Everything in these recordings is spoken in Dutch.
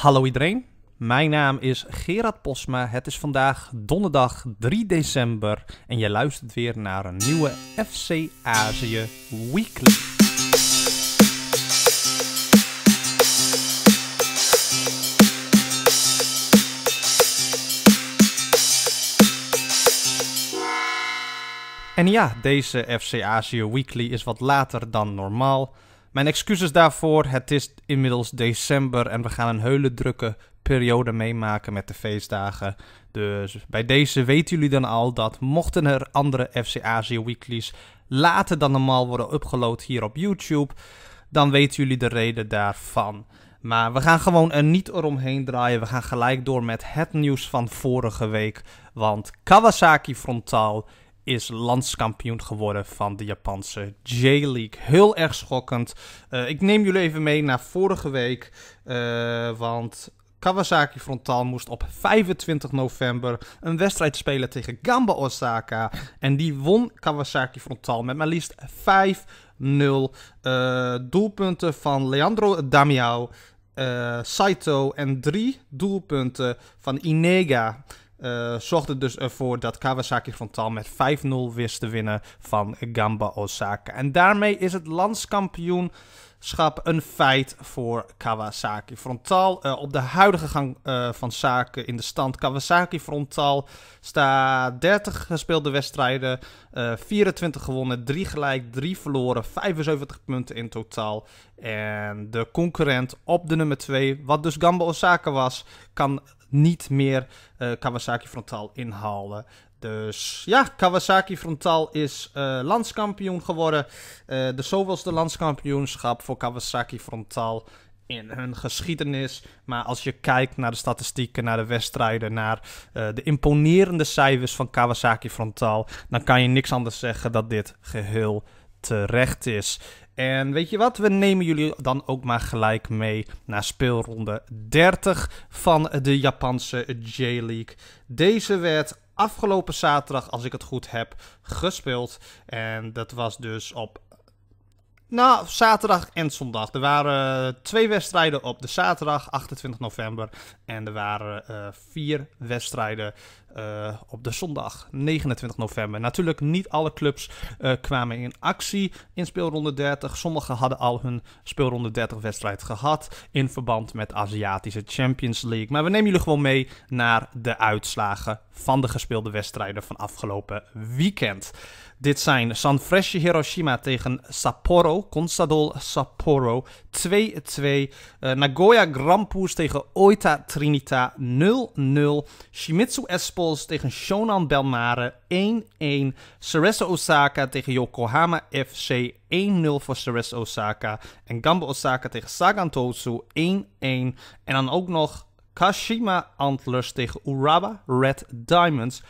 Hallo iedereen, mijn naam is Gerard Posma. Het is vandaag donderdag 3 december en je luistert weer naar een nieuwe FC Azië Weekly. En ja, deze FC Azië Weekly is wat later dan normaal. Mijn excuses daarvoor. Het is inmiddels december en we gaan een hele drukke periode meemaken met de feestdagen. Dus bij deze weten jullie dan al dat mochten er andere FC Azië Weeklies later dan normaal worden upgeload hier op YouTube, dan weten jullie de reden daarvan. Maar we gaan gewoon er niet omheen draaien. We gaan gelijk door met het nieuws van vorige week. Want Kawasaki Frontal is landskampioen geworden van de Japanse J-League. Heel erg schokkend. Eh, ik neem jullie even mee naar vorige week. Eh, want Kawasaki Frontal moest op 25 november een wedstrijd spelen tegen Gamba Osaka. En die won Kawasaki Frontal met maar liefst 5-0. Eh, doelpunten van Leandro Damiao. Uh, Saito en drie doelpunten van Inega. Eh, zorgde dus ervoor dat Kawasaki Frontal met 5-0 wist te winnen van Gamba Osaka. En daarmee is het landskampioenschap een feit voor Kawasaki Frontal. Eh, op de huidige gang eh, van zaken in de stand. Kawasaki Frontal staat 30 gespeelde wedstrijden, 24 gewonnen, 3 gelijk, 3 verloren, 75 punten in totaal. En de concurrent op de nummer 2, wat dus Gamba Osaka was, kan niet meer eh, Kawasaki Frontal inhalen. Dus ja, Kawasaki Frontal is uh, landskampioen geworden. Eh, de zoveelste landskampioenschap voor Kawasaki Frontal in hun geschiedenis. Maar als je kijkt naar de statistieken, naar de wedstrijden, naar de imponerende cijfers van Kawasaki Frontal, dan kan je niks anders zeggen dat dit geheel terecht is. En weet je wat? We nemen jullie dan ook maar gelijk mee naar speelronde 30 van de Japanse J-League. Deze werd afgelopen zaterdag, als ik het goed heb, gespeeld. En dat was dus op. Nou, zaterdag en zondag. Er waren twee wedstrijden op de zaterdag, 28 november. En er waren eh, vier wedstrijden eh, op de zondag 29 november. Natuurlijk, niet alle clubs eh, kwamen in actie in speelronde 30. Sommigen hadden al hun speelronde 30 wedstrijd gehad in verband met Aziatische Champions League. Maar we nemen jullie gewoon mee naar de uitslagen van de gespeelde wedstrijden van afgelopen weekend. Dit zijn Sanfrecce Hiroshima tegen Sapporo, Consadol Sapporo 2-2. Eh, Nagoya Grampus tegen Oita Trinita 0-0. Shimizu Espoo tegen Shonan Belmare 1-1. Cerezo Osaka tegen Yokohama FC 1-0 voor Cerezo Osaka. En Gamba Osaka tegen Sagan Tosu 1-1. En dan ook nog Kashima Antlers tegen Urawa Red Diamonds.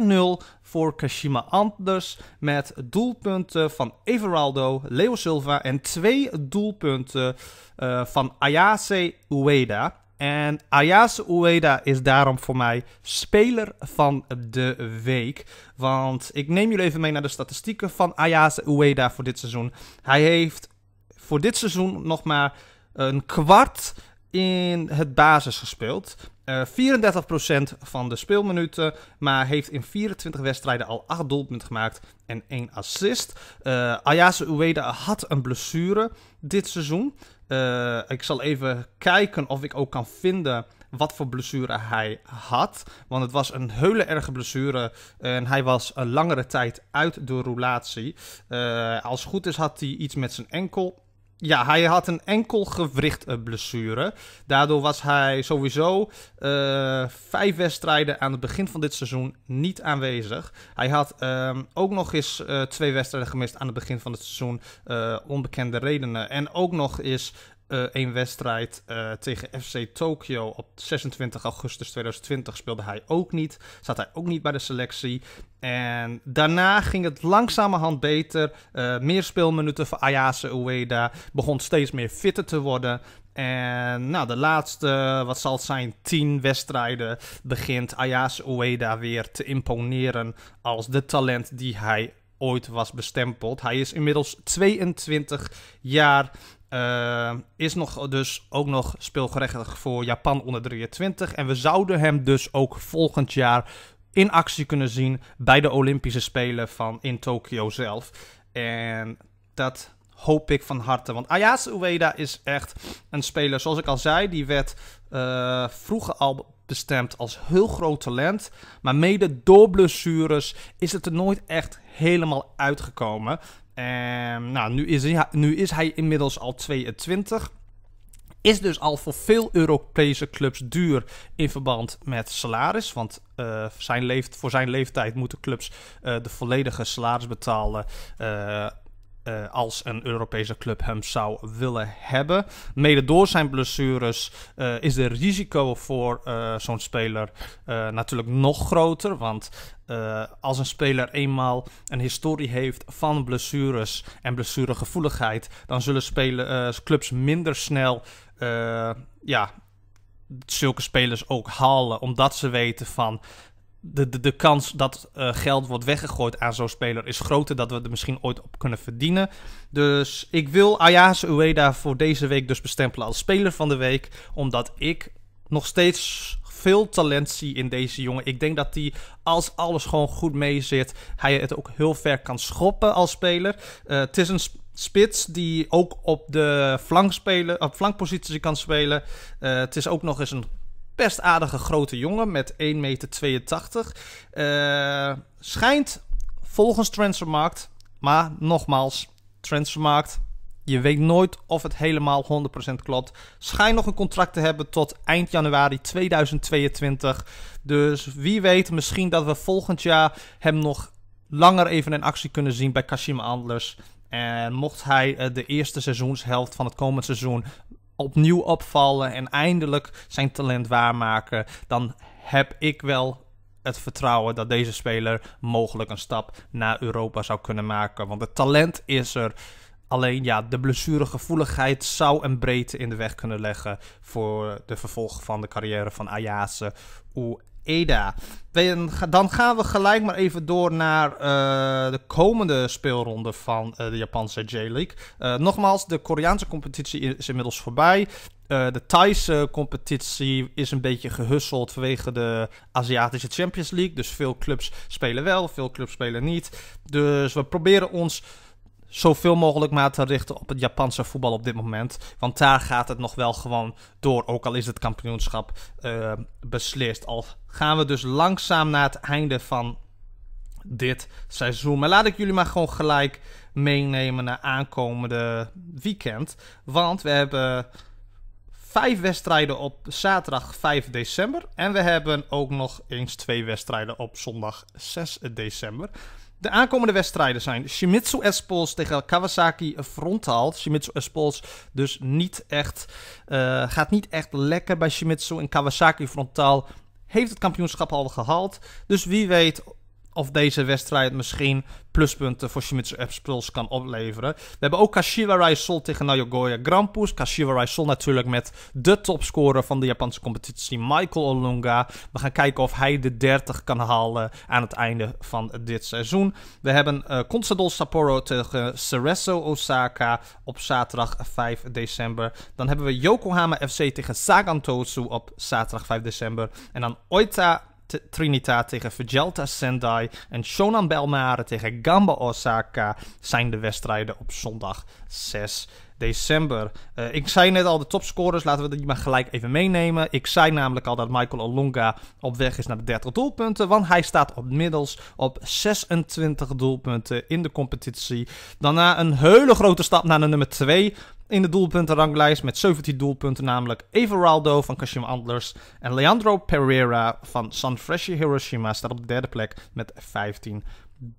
4-0 voor Kashima Antlers met doelpunten van Everaldo, Leo Silva en twee doelpunten eh, van Ayase Ueda. En Ayase Ueda is daarom voor mij speler van de week. Want ik neem jullie even mee naar de statistieken van Ayase Ueda voor dit seizoen. Hij heeft voor dit seizoen nog maar een kwart in het basis gespeeld. 34% eh, van de speelminuten, maar heeft in 24 wedstrijden al 8 doelpunten gemaakt en 1 assist. Uh, Ayase Ueda had een blessure dit seizoen. Eh, ik zal even kijken of ik ook kan vinden wat voor blessure hij had. Want het was een hele erge blessure. En hij was een langere tijd uit de roulatie. Eh, als het goed is had hij iets met zijn enkel. Ja, hij had een enkel gewrichtblessure. Daardoor was hij sowieso eh, vijf wedstrijden aan het begin van dit seizoen niet aanwezig. Hij had ehm, ook nog eens eh, twee wedstrijden gemist aan het begin van het seizoen. Eh, onbekende redenen. En ook nog eens een eh, wedstrijd eh, tegen FC Tokio op 26 augustus 2020 speelde hij ook niet. Zat hij ook niet bij de selectie. En daarna ging het langzamerhand beter. Eh, meer speelminuten voor Ayase Ueda. Begon steeds meer fitter te worden. En nou, de laatste, wat zal het zijn, tien wedstrijden begint Ayase Ueda weer te imponeren als de talent die hij ooit was bestempeld. Hij is inmiddels 22 jaar eh, is nog, dus ook nog speelgerechtig voor Japan onder 23. En we zouden hem dus ook volgend jaar in actie kunnen zien bij de Olympische Spelen van in Tokio zelf. En dat hoop ik van harte. Want Ayasu Ueda is echt een speler, zoals ik al zei, die werd eh, vroeger al bestemd als heel groot talent. Maar mede door blessures is het er nooit echt helemaal uitgekomen. Um, nou, nu is, hij, nu is hij inmiddels al 22. Is dus al voor veel Europese clubs duur in verband met salaris. Want eh, zijn leeft, voor zijn leeftijd moeten clubs eh, de volledige salaris betalen. Eh, eh, als een Europese club hem zou willen hebben. Mede door zijn blessures eh, is het risico voor eh, zo'n speler natuurlijk nog groter. Want als een speler eenmaal een historie heeft van blessures en blessuregevoeligheid, dan zullen clubs minder snel ja, zulke spelers ook halen. Omdat ze weten van de, de, de kans dat eh, geld wordt weggegooid aan zo'n speler is groter dat we er misschien ooit op kunnen verdienen. Dus ik wil Ayaz Ueda voor deze week dus bestempelen als speler van de week. Omdat ik nog steeds veel talent zie in deze jongen. Ik denk dat hij, als alles gewoon goed mee zit, hij het ook heel ver kan schoppen als speler. Eh, het is een spits die ook op de flank spelen, op flankpositie kan spelen. Eh, het is ook nog eens een best aardige grote jongen met 1,82 meter. Eh, schijnt volgens Transfermarkt, maar nogmaals, Transfermarkt, je weet nooit of het helemaal 100% klopt. Schijnt nog een contract te hebben tot eind januari 2022. Dus wie weet, misschien dat we volgend jaar hem nog langer even in actie kunnen zien bij Kashima Anders. En mocht hij eh, de eerste seizoenshelft van het komend seizoen opnieuw opvallen en eindelijk zijn talent waarmaken, dan heb ik wel het vertrouwen dat deze speler mogelijk een stap naar Europa zou kunnen maken. Want het talent is er. Alleen ja, de blessuregevoeligheid zou een breedte in de weg kunnen leggen voor de vervolg van de carrière van Ayase. EDA. Dan gaan we gelijk maar even door naar eh, de komende speelronde van eh, de Japanse J-League. Eh, nogmaals, de Koreaanse competitie is inmiddels voorbij. de Thaise competitie is een beetje gehusseld vanwege de Aziatische Champions League. Dus veel clubs spelen wel, veel clubs spelen niet. Dus we proberen ons zoveel mogelijk maar te richten op het Japanse voetbal op dit moment. Want daar gaat het nog wel gewoon door, ook al is het kampioenschap eh, beslist. Al gaan we dus langzaam naar het einde van dit seizoen. Maar laat ik jullie maar gewoon gelijk meenemen naar aankomende weekend. Want we hebben vijf wedstrijden op zaterdag 5 december. En we hebben ook nog eens twee wedstrijden op zondag 6 december. De aankomende wedstrijden zijn Shimizu s tegen Kawasaki Frontal. Shimizu s dus niet echt, eh, gaat niet echt lekker bij Shimizu. En Kawasaki Frontal heeft het kampioenschap al gehaald. Dus wie weet of deze wedstrijd misschien pluspunten voor Shimizu Espels kan opleveren. We hebben ook Kashiwa Raisol tegen Nayogoya Grampus. Kashiwa Raisol natuurlijk met de topscorer van de Japanse competitie, Michael Olunga. We gaan kijken of hij de 30 kan halen aan het einde van dit seizoen. We hebben uh, Sapporo tegen Cerezo Osaka op zaterdag 5 december. Dan hebben we Yokohama FC tegen Sagan Tosu op zaterdag 5 december. En dan Oita Trinidad tegen Vegelta Sendai en Shonan Belmare tegen Gamba Osaka zijn de wedstrijden op zondag 6 december. Eh, ik zei net al de topscorers, laten we die maar gelijk even meenemen. Ik zei namelijk al dat Michael Olunga op weg is naar de 30 doelpunten, want hij staat opmiddels op 26 doelpunten in de competitie. Daarna een hele grote stap naar de nummer 2, in de doelpuntenranglijst met 17 doelpunten, namelijk Everaldo van Kashima Antlers en Leandro Pereira van Sanfrecce Hiroshima staat op de derde plek met 15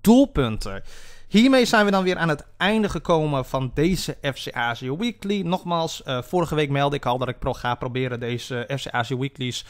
doelpunten. Hiermee zijn we dan weer aan het einde gekomen van deze FC Asia Weekly. Nogmaals, eh, vorige week meldde ik al dat ik pro ga proberen deze eh, FC Asia Weeklies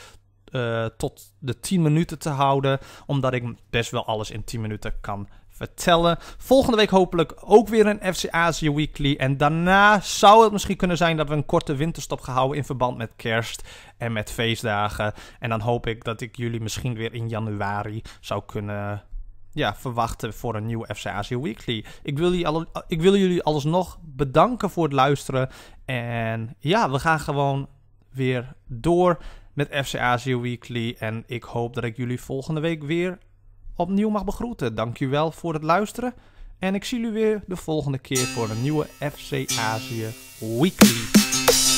eh, tot de 10 minuten te houden. Omdat ik best wel alles in 10 minuten kan vertellen. Volgende week hopelijk ook weer een FC Asia Weekly. En daarna zou het misschien kunnen zijn dat we een korte winterstop gaan houden in verband met kerst en met feestdagen. En dan hoop ik dat ik jullie misschien weer in januari zou kunnen ja, verwachten voor een nieuwe FC Asia Weekly. Ik wil, jullie alles nog alsnog bedanken voor het luisteren. En ja, we gaan gewoon weer door met FC Asia Weekly. En ik hoop dat ik jullie volgende week weer opnieuw mag begroeten. Dankjewel voor het luisteren. En ik zie jullie weer de volgende keer voor een nieuwe FC Azië Weekly.